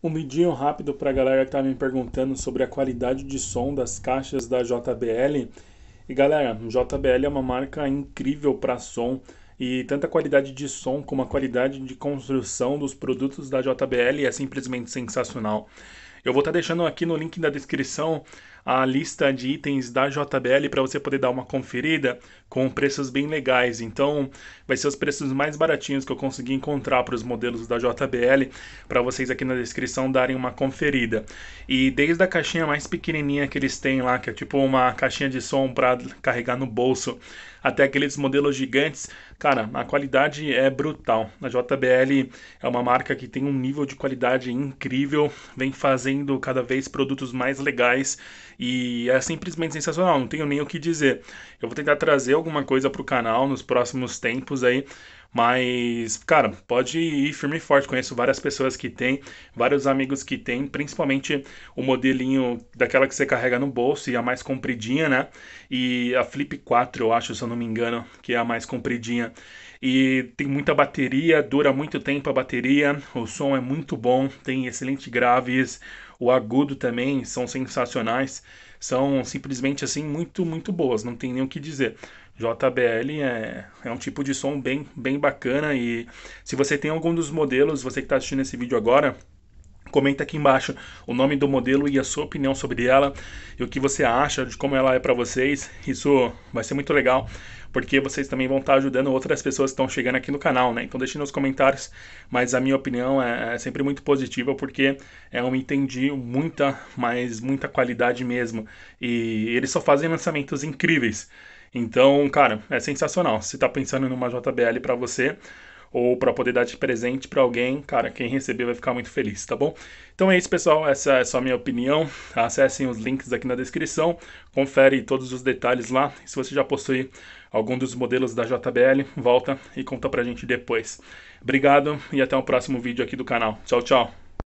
Um midinho rápido para a galera que tá me perguntando sobre a qualidade de som das caixas da JBL. E galera, JBL é uma marca incrível para som e tanto a qualidade de som como a qualidade de construção dos produtos da JBL é simplesmente sensacional. Eu vou estar tá deixando aqui no link da descrição a lista de itens da JBL para você poder dar uma conferida com preços bem legais. Então, vai ser os preços mais baratinhos que eu consegui encontrar para os modelos da JBL para vocês aqui na descrição darem uma conferida. E desde a caixinha mais pequenininha que eles têm lá, que é tipo uma caixinha de som para carregar no bolso, até aqueles modelos gigantes, cara, a qualidade é brutal. A JBL é uma marca que tem um nível de qualidade incrível, vem fazendo cada vez produtos mais legais e é simplesmente sensacional, não tenho nem o que dizer. Eu vou tentar trazer alguma coisa para o canal nos próximos tempos aí mas, cara, pode ir firme e forte. Conheço várias pessoas que têm, vários amigos que têm, principalmente o modelinho daquela que você carrega no bolso e a mais compridinha, né? E a Flip 4, eu acho, se eu não me engano, que é a mais compridinha. E tem muita bateria, dura muito tempo a bateria, o som é muito bom, tem excelentes graves, o agudo também são sensacionais, são simplesmente assim muito, muito boas, não tem nem o que dizer. JBL é, é um tipo de som bem, bem bacana e se você tem algum dos modelos, você que está assistindo esse vídeo agora, Comenta aqui embaixo o nome do modelo e a sua opinião sobre ela e o que você acha de como ela é para vocês. Isso vai ser muito legal, porque vocês também vão estar tá ajudando outras pessoas que estão chegando aqui no canal, né? Então deixe nos comentários, mas a minha opinião é, é sempre muito positiva, porque é um entendi muita, mas muita qualidade mesmo. E eles só fazem lançamentos incríveis. Então, cara, é sensacional. Se está pensando numa JBL para você, ou para poder dar de presente para alguém, cara, quem receber vai ficar muito feliz, tá bom? Então é isso, pessoal, essa é só a minha opinião. Acessem os links aqui na descrição, confere todos os detalhes lá. se você já possui algum dos modelos da JBL, volta e conta pra gente depois. Obrigado e até o próximo vídeo aqui do canal. Tchau, tchau.